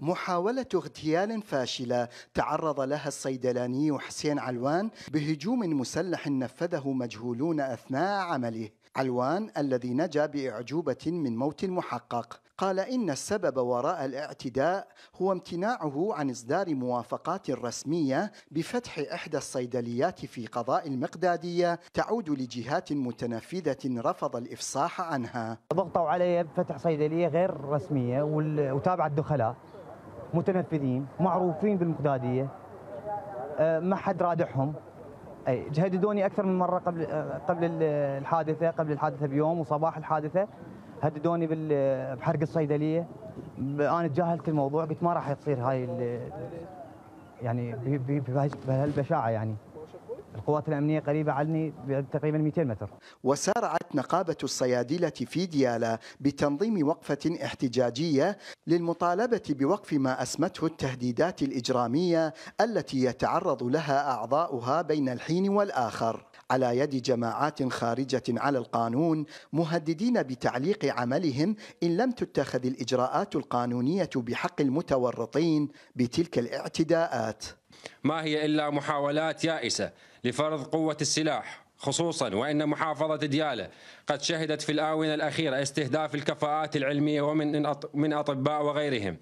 محاولة اغتيال فاشلة تعرض لها الصيدلاني حسين علوان بهجوم مسلح نفذه مجهولون أثناء عمله علوان الذي نجا بإعجوبة من موت المحقق قال إن السبب وراء الاعتداء هو امتناعه عن إصدار موافقات رسمية بفتح إحدى الصيدليات في قضاء المقدادية تعود لجهات متنفذة رفض الإفصاح عنها ضغطوا علي بفتح صيدلية غير رسمية وتابعة الدخلاء متنفذين معروفين بالمقداديه آه، ما حد رادعهم اي جهددوني اكثر من مره قبل آه، قبل الحادثه قبل الحادثه بيوم وصباح الحادثه هددوني بحرق الصيدليه انا تجاهلت الموضوع قلت ما راح تصير هاي يعني بهالبشاعه يعني القوات الأمنية قريبة عني تقريبا 200 متر وسارعت نقابة الصيادلة في ديالى بتنظيم وقفة احتجاجية للمطالبة بوقف ما أسمته التهديدات الإجرامية التي يتعرض لها أعضاؤها بين الحين والآخر على يد جماعات خارجة على القانون مهددين بتعليق عملهم إن لم تتخذ الإجراءات القانونية بحق المتورطين بتلك الاعتداءات ما هي إلا محاولات يائسة لفرض قوة السلاح خصوصا وان محافظه دياله قد شهدت في الاونه الاخيره استهداف الكفاءات العلميه ومن من اطباء وغيرهم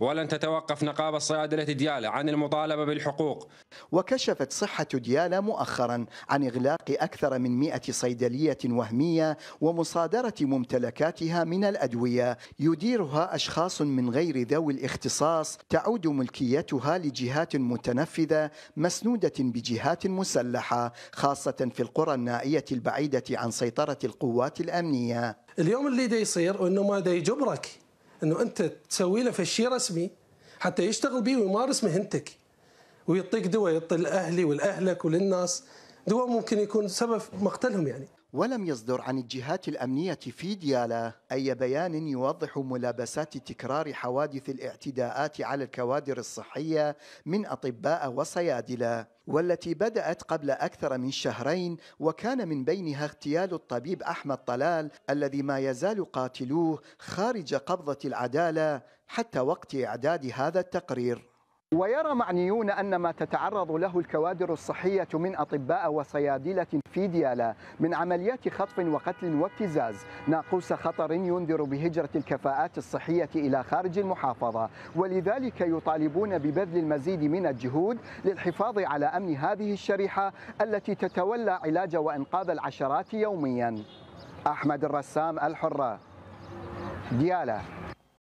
ولن تتوقف نقابة صيادلة ديالى عن المطالبة بالحقوق وكشفت صحة ديالى مؤخرا عن إغلاق أكثر من 100 صيدلية وهمية ومصادرة ممتلكاتها من الأدوية يديرها أشخاص من غير ذوي الاختصاص تعود ملكيتها لجهات متنفذة مسنودة بجهات مسلحة خاصة في القرى النائية البعيدة عن سيطرة القوات الأمنية اليوم اللي دا يصير انه ما دا يجبرك انه انت تسوي له فشي رسمي حتى يشتغل به ويمارس مهنتك ويعطيك دواء يعطي الاهلي والاهلك وللناس دواء ممكن يكون سبب مقتلهم يعني ولم يصدر عن الجهات الأمنية في ديالا أي بيان يوضح ملابسات تكرار حوادث الاعتداءات على الكوادر الصحية من أطباء وصيادلة والتي بدأت قبل أكثر من شهرين وكان من بينها اغتيال الطبيب أحمد طلال الذي ما يزال قاتلوه خارج قبضة العدالة حتى وقت إعداد هذا التقرير ويرى معنيون أن ما تتعرض له الكوادر الصحية من أطباء وصيادلة في ديالا من عمليات خطف وقتل وابتزاز ناقوس خطر ينذر بهجرة الكفاءات الصحية إلى خارج المحافظة ولذلك يطالبون ببذل المزيد من الجهود للحفاظ على أمن هذه الشريحة التي تتولى علاج وإنقاذ العشرات يوميا أحمد الرسام الحرة ديالا